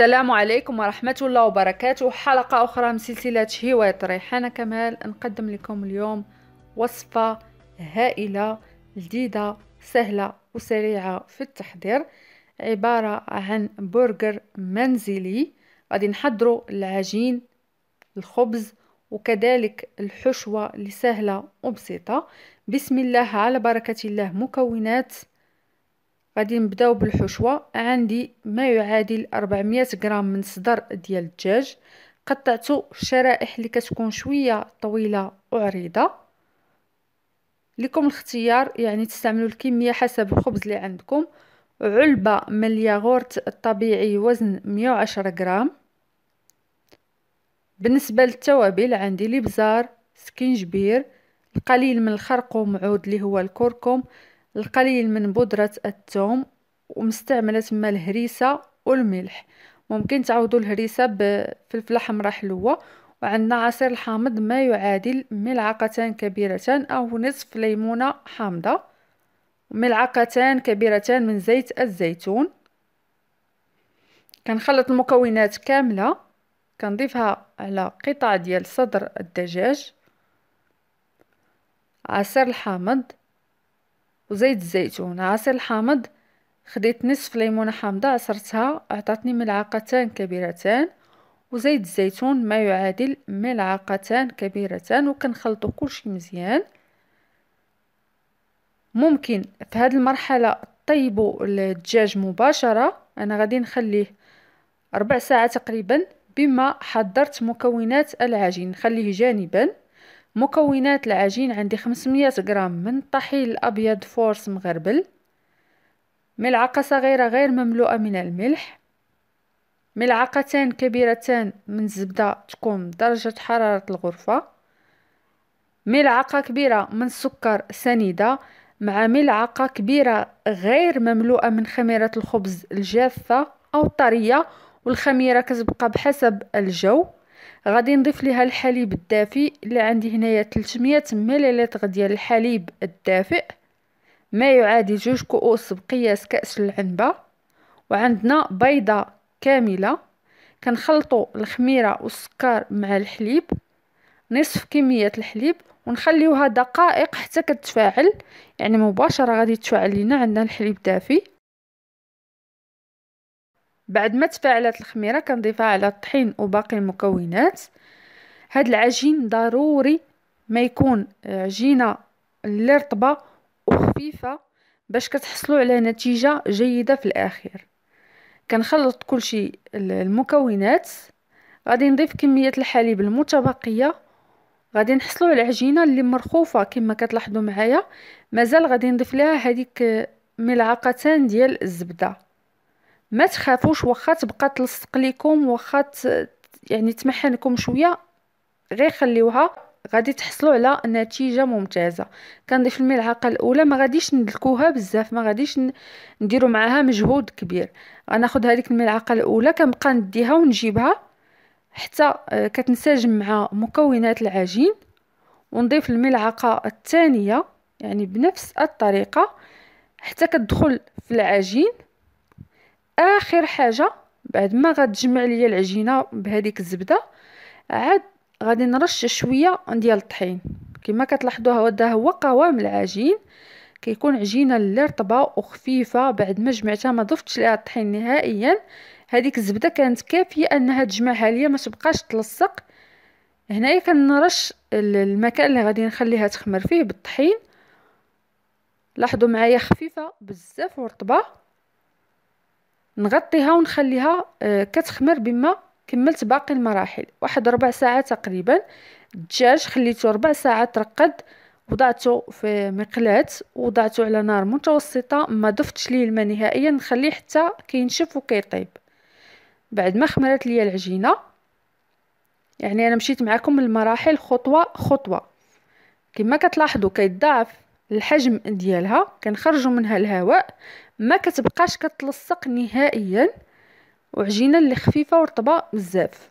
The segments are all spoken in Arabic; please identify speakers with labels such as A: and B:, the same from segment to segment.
A: السلام عليكم ورحمة الله وبركاته حلقة أخرى من سلسلة هواية ريحانة كمال نقدم لكم اليوم وصفة هائلة جديدة سهلة وسريعة في التحضير عبارة عن برجر منزلي غادي نحضروا العجين الخبز وكذلك الحشوة لسهلة وبسيطة بسم الله على بركة الله مكونات غادي نبداو بالحشوه عندي ما يعادل 400 غرام من صدر ديال الدجاج قطعته شرائح اللي كتكون شويه طويله وعريضه لكم الاختيار يعني تستعملوا الكميه حسب الخبز اللي عندكم علبه من الياغورت الطبيعي وزن 110 غرام بالنسبه للتوابل عندي الابزار سكنجبير القليل من الخرقوم عود اللي هو الكركم القليل من بودرة الثوم ومستعملة تما الهريسة والملح ممكن تعوضوا الهريسة بفلفلة حمراء حلوة وعندنا عصير الحامض ما يعادل ملعقتان كبيرتان أو نصف ليمونة حامضة ملعقتان كبيرتان من زيت الزيتون كنخلط المكونات كاملة كنضيفها على قطع ديال صدر الدجاج عصير الحامض وزيت الزيتون عصير حامض خديت نصف ليمونة حامضة عصرتها أعطتني ملعقتان كبيرتان وزيت الزيتون ما يعادل ملعقتان كبيرتان وكنخلطو كلشي مزيان ممكن في هذه المرحلة طيبوا الدجاج مباشرة أنا غادي نخليه ربع ساعة تقريبا بما حضرت مكونات العجين نخليه جانبا مكونات العجين عندي 500 غرام من الطحين الابيض فورس مغربل ملعقه صغيره غير مملوءه من الملح ملعقتان كبيرتان من الزبده تكون درجه حراره الغرفه ملعقه كبيره من السكر سنيده مع ملعقه كبيره غير مملوءه من خميره الخبز الجافه او الطريه والخميره كتبقى بحسب الجو غادي نضيف ليها الحليب الدافئ اللي عندي هنايا 300 مليلتر ديال الحليب الدافئ ما يعادل جوج كؤوس بقياس كأس العنبة وعندنا بيضة كاملة كنخلطوا الخميرة والسكر مع الحليب نصف كمية الحليب ونخليوها دقائق حتى كتفاعل يعني مباشرة غادي تفاعل لينا عندنا الحليب دافي بعد ما تفاعلت الخميرة كنضيفها على الطحين وباقي المكونات هاد العجين ضروري ما يكون عجينة اللي رطبة وخفيفة باش كتحصلوا على نتيجة جيدة في الأخير كنخلط كل شيء المكونات غادي نضيف كمية الحليب المتبقية غادي نحصلوا على عجينة اللي مرخوفة كما كتلاحظوا معايا مازال غادي نضيف لها هذيك ملعقتان ديال الزبده ما تخافوش واخا تبقى تلصق لكم واخا يعني تمحنكم شويه غير خليوها غادي تحصلوا على نتيجه ممتازه كنضيف الملعقه الاولى ما غاديش ندلكوها بزاف ما غاديش نديروا معاها مجهود كبير غناخذ هذيك الملعقه الاولى كنبقى نديها ونجيبها حتى آه، كتنسجم مع مكونات العجين ونضيف الملعقه الثانيه يعني بنفس الطريقه حتى كتدخل في العجين اخر حاجه بعد ما غتجمع ليا العجينه بهذيك الزبده عاد غادي نرش شويه ديال الطحين كما كتلاحظوا هذا هو قوام العجين كيكون عجينه اللي رطبه وخفيفه بعد ما جمعتها ما ضفتش لها الطحين نهائيا هذيك الزبده كانت كافيه انها تجمعها ليا ما تبقاش تلصق هنايا كنرش المكان اللي غادي نخليها تخمر فيه بالطحين لاحظوا معايا خفيفه بزاف ورطبه نغطيها ونخليها آه، كتخمر بما كملت باقي المراحل واحد ربع ساعه تقريبا الدجاج خليته ربع ساعه ترقد وضعته في مقلاة وضعته على نار متوسطه ما ضفتش ليه الماء نهائيا نخليه حتى كينشف وكيطيب بعد ما خمرت ليا العجينه يعني انا مشيت معكم المراحل خطوه خطوه كما كتلاحظوا كيتضاعف الحجم ديالها كنخرجوا منها الهواء ما كتبقاش كتلصق نهائيا وعجينه اللي خفيفه ورطبه بزاف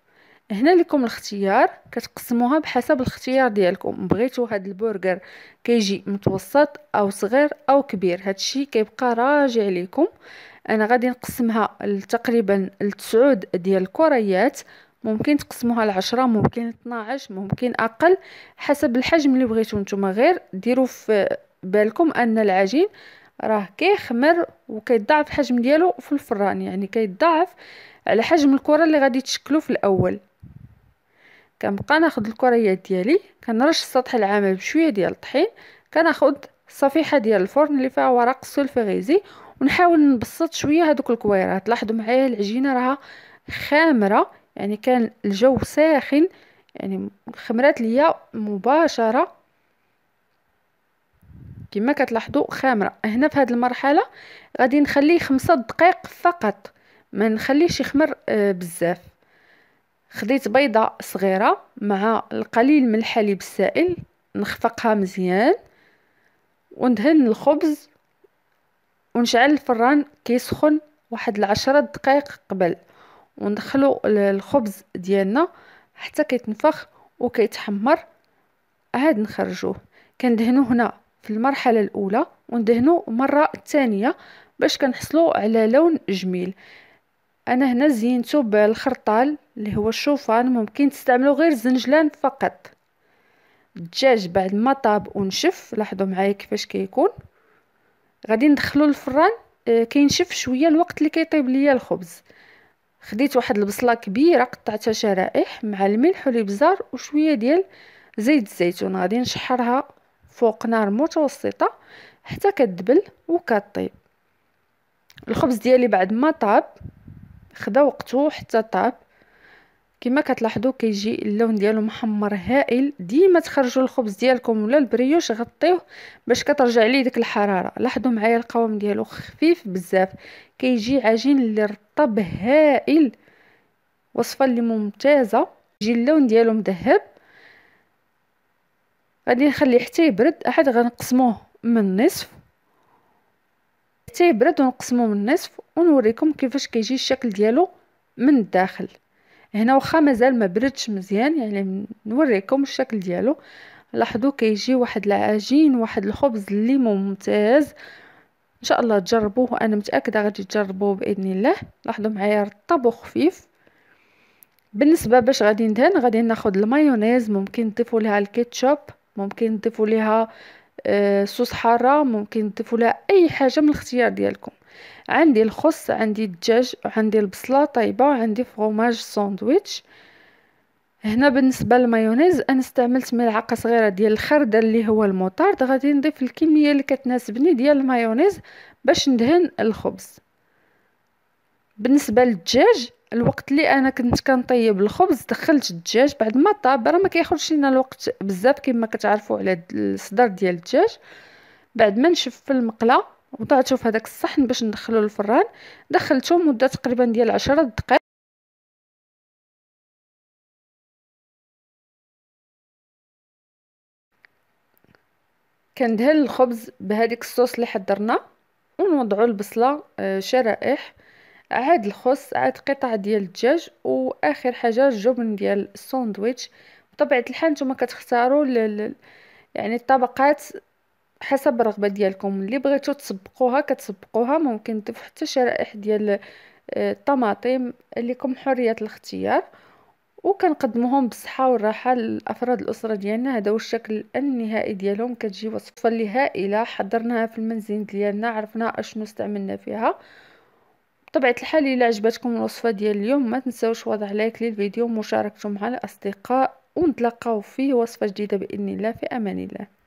A: هنا لكم الاختيار كتقسموها بحسب الاختيار ديالكم بغيتو هاد البرجر كيجي متوسط او صغير او كبير هادشي كيبقى راجع ليكم انا غادي نقسمها تقريبا لتسعود ديال الكريات ممكن تقسموها لعشرة ممكن 12 ممكن اقل حسب الحجم اللي بغيتو نتوما غير ديروا في بالكم ان العجين راه كيخمر وكيضاعف الحجم ديالو في الفران يعني كيضاعف على حجم الكره اللي غادي تشكلو في الاول كنبقى ناخد الكريات ديالي كنرش السطح العمل بشويه ديال الطحين كناخد صفيحه ديال الفرن اللي فيها ورق السلفغيزي ونحاول نبسط شويه هذوك الكويرات لاحظوا معايا العجينه راها خامره يعني كان الجو ساخن يعني خمرات ليا مباشره كما كتلاحظوا خامره هنا في هذه المرحله غادي نخليه خمسة دقائق فقط ما نخليش يخمر آه، بزاف خديت بيضه صغيره مع القليل من الحليب السائل نخفقها مزيان وندهن الخبز ونشعل الفران كيسخن واحد العشرة دقائق قبل وندخلو الخبز ديالنا حتى كيتنفخ وكيتحمر عاد نخرجوه كندهنو هنا في المرحلة الأولى وندهنو مرة ثانية باش كنحصلو على لون جميل أنا هنا زينتو بالخرطال اللي هو الشوفان ممكن تستعملو غير الزنجلان فقط الدجاج بعد ما طاب ونشف لاحظوا معايا كيفاش كيكون غادي ندخلو الفران آه، كينشف شويه الوقت اللي كيطيب ليا الخبز خديت واحد البصله كبيره قطعتها شرائح مع الملح والابزار وشويه ديال زيت الزيتون غادي نشحرها فوق نار متوسطه حتى كدبل وكطيب الخبز ديالي بعد ما طاب خدا وقته حتى طاب كما كتلاحظوا كيجي اللون ديالو محمر هائل ديما تخرجوا الخبز ديالكم ولا البريوش غطيوه باش كترجع ليه ديك الحراره لاحظوا معايا القوام ديالو خفيف بزاف كيجي عجين اللي رطب هائل وصفه اللي ممتازه يجي اللون ديالو مذهب غادي نخليه حتى يبرد احد غنقسموه من النصف حتى يبرد ونقسموه من النصف ونوريكم كيفاش كيجي الشكل ديالو من الداخل هنا واخا مازال ما بردش مزيان يعني نوريكم الشكل ديالو لاحظوا كيجي واحد العجين واحد الخبز اللي ممتاز ان شاء الله تجربوه انا متاكده غادي تجربوه باذن الله لاحظوا معايا رطب وخفيف بالنسبه باش غادي ندهن غادي ناخذ المايونيز ممكن تضيفوا لها الكيتشوب ممكن تضيفوا ليها آه، صوص حاره ممكن تضيفوا لها اي حاجه من الاختيار ديالكم عندي الخس عندي الدجاج عندي البصله طايبه وعندي فرماج ساندويتش هنا بالنسبه للمايونيز انا استعملت ملعقه صغيره ديال الخردل اللي هو الموطارد غادي نضيف الكميه اللي كتناسبني ديال المايونيز باش ندهن الخبز بالنسبه للدجاج الوقت اللي انا كنت كنطيب الخبز دخلت الدجاج بعد ما طاب راه ما كياخذش لينا الوقت بزاف كما كتعرفوا على الصدر ديال الدجاج بعد ما نشف في المقله وضعته في هذاك الصحن باش ندخلو للفران دخلته مده تقريبا ديال 10 دقائق كندهن الخبز بهذيك الصوص اللي حضرنا ونوضعوا البصله آه، شرائح عاد الخس عاد قطع ديال الدجاج واخر حاجه الجبن ديال الساندويتش بطبيعه الحال نتوما كتختاروا يعني الطبقات حسب الرغبه ديالكم اللي بغيتو تسبقوها كتسبقوها ممكن تضيفوا حتى شرائح ديال آه، الطماطم لكم حريه الاختيار وكنقدموهم بالصحه والراحه لافراد الاسره ديالنا هذا هو الشكل النهائي ديالهم كتجي وصفه هائله حضرناها في المنزل ديالنا عرفنا اشنو استعملنا فيها بطبيعه الحال الا عجبتكم الوصفه ديال اليوم ما تنسوش وضع لايك للفيديو ومشاركته مع الاصدقاء ونتلقاو في وصفه جديده باذن الله في امان الله